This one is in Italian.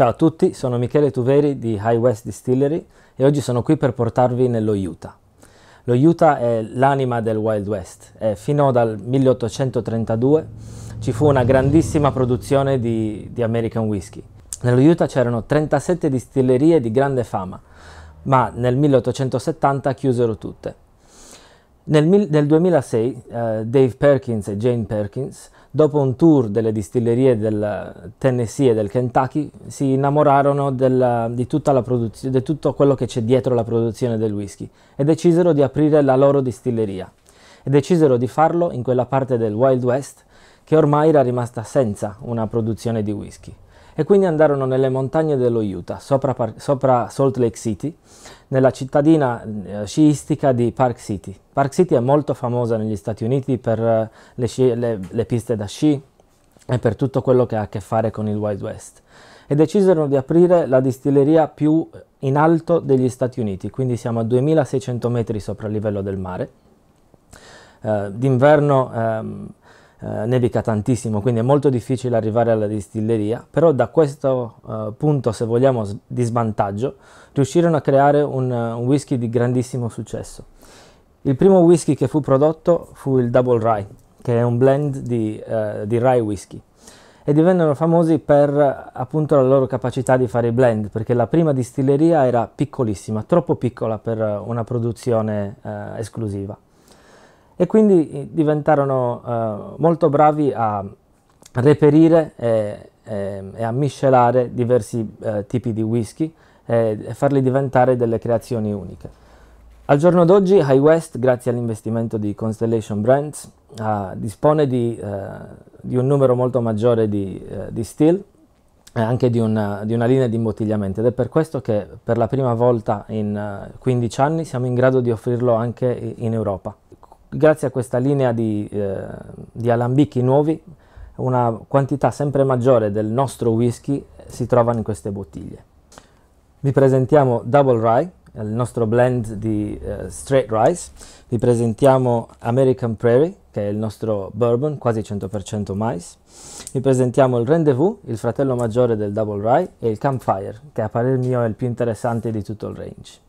Ciao a tutti, sono Michele Tuveri di High West Distillery e oggi sono qui per portarvi nello Utah. Lo Utah è l'anima del Wild West. e fino al 1832 ci fu una grandissima produzione di, di American Whiskey. Nello Utah c'erano 37 distillerie di grande fama, ma nel 1870 chiusero tutte. Nel, nel 2006 eh, Dave Perkins e Jane Perkins, dopo un tour delle distillerie del Tennessee e del Kentucky, si innamorarono della, di, produz- di tutto quello che c'è dietro la produzione del whisky e decisero di aprire la loro distilleria. E decisero di farlo in quella parte del Wild West che ormai era rimasta senza una produzione di whisky e quindi andarono nelle montagne dello Utah, sopra, sopra Salt Lake City, nella cittadina eh, sciistica di Park City. Park City è molto famosa negli Stati Uniti per eh, le, sci, le, le piste da sci e per tutto quello che ha a che fare con il Wild West e decisero di aprire la distilleria più in alto degli Stati Uniti, quindi siamo a 2600 metri sopra il livello del mare. Eh, d'inverno ehm, eh, nevica tantissimo, quindi è molto difficile arrivare alla distilleria, però da questo eh, punto, se vogliamo, di svantaggio, riuscirono a creare un, un, whisky di grandissimo successo. Il primo whisky che fu prodotto fu il Double Rye, che è un blend di, eh, di rye whisky e divennero famosi per appunto la loro capacità di fare i blend, perché la prima distilleria era piccolissima, troppo piccola per una produzione eh, esclusiva e quindi eh, diventarono eh, molto bravi a reperire e, e, ehm, e a miscelare diversi eh, tipi di whisky e, e farli diventare delle creazioni uniche. Al giorno d'oggi High West, grazie all'investimento di Constellation Brands, eh, dispone di, eh, di, un numero molto maggiore di, eh, di still e anche di una, di una, linea di imbottigliamento ed è per questo che per la prima volta in 15 anni siamo in grado di offrirlo anche in Europa grazie a questa linea di, eh, di alambichi nuovi una quantità sempre maggiore del nostro whisky si trova in queste bottiglie. Vi presentiamo Double Rye, il nostro blend di uh, straight rice, vi presentiamo American Prairie, che è il nostro bourbon, quasi 100% mais, vi presentiamo il Rendezvous, il fratello maggiore del Double Rye, e il Campfire, che a parer mio è il più interessante di tutto il range.